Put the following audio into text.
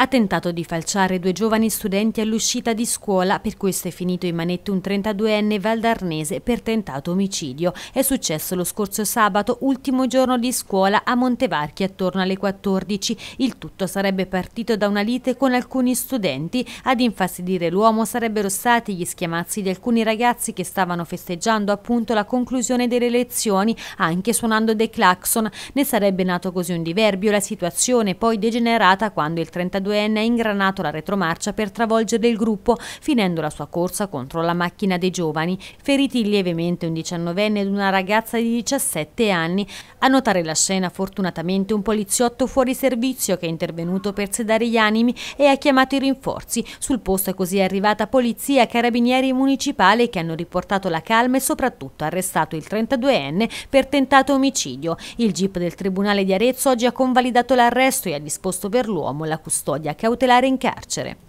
ha tentato di falciare due giovani studenti all'uscita di scuola, per questo è finito in manette un 32enne valdarnese per tentato omicidio. È successo lo scorso sabato, ultimo giorno di scuola a Montevarchi attorno alle 14. Il tutto sarebbe partito da una lite con alcuni studenti. Ad infastidire l'uomo sarebbero stati gli schiamazzi di alcuni ragazzi che stavano festeggiando appunto la conclusione delle lezioni, anche suonando dei clacson. Ne sarebbe nato così un diverbio, la situazione poi degenerata quando il 32 Citroen ha ingranato la retromarcia per travolgere il gruppo, finendo la sua corsa contro la macchina dei giovani, feriti lievemente un 19enne ed una ragazza di 17 anni. A notare la scena fortunatamente un poliziotto fuori servizio che è intervenuto per sedare gli animi e ha chiamato i rinforzi. Sul posto è così arrivata polizia, carabinieri municipali che hanno riportato la calma e soprattutto arrestato il 32enne per tentato omicidio. Il GIP del Tribunale di Arezzo oggi ha convalidato l'arresto e ha disposto per l'uomo la custodia custodia cautelare in carcere.